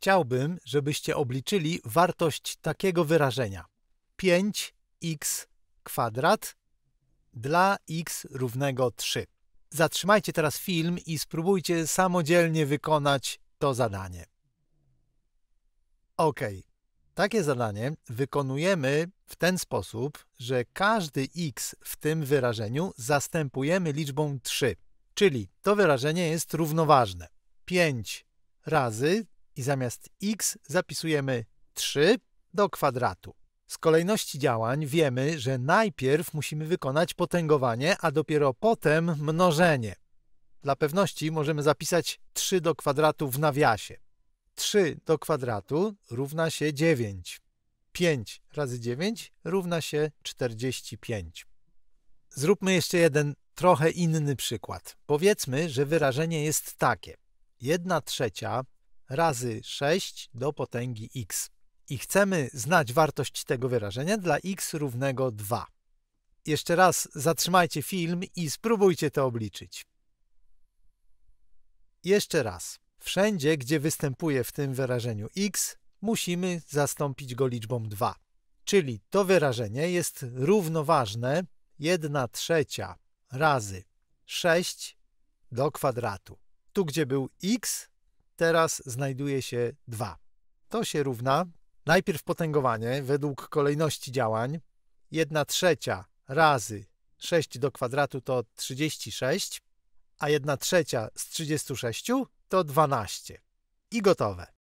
Chciałbym, żebyście obliczyli wartość takiego wyrażenia 5x kwadrat dla x równego 3. Zatrzymajcie teraz film i spróbujcie samodzielnie wykonać to zadanie. OK. Takie zadanie wykonujemy w ten sposób, że każdy x w tym wyrażeniu zastępujemy liczbą 3, czyli to wyrażenie jest równoważne. 5 razy i zamiast x zapisujemy 3 do kwadratu. Z kolejności działań wiemy, że najpierw musimy wykonać potęgowanie, a dopiero potem mnożenie. Dla pewności możemy zapisać 3 do kwadratu w nawiasie. 3 do kwadratu równa się 9. 5 razy 9 równa się 45. Zróbmy jeszcze jeden trochę inny przykład. Powiedzmy, że wyrażenie jest takie. 1 trzecia razy 6 do potęgi x. I chcemy znać wartość tego wyrażenia dla x równego 2. Jeszcze raz zatrzymajcie film i spróbujcie to obliczyć. Jeszcze raz. Wszędzie, gdzie występuje w tym wyrażeniu x, musimy zastąpić go liczbą 2. Czyli to wyrażenie jest równoważne 1 trzecia razy 6 do kwadratu. Tu, gdzie był x, teraz znajduje się 2. To się równa najpierw potęgowanie według kolejności działań 1 trzecia razy 6 do kwadratu to 36, a 1 trzecia z 36 to 12. I gotowe.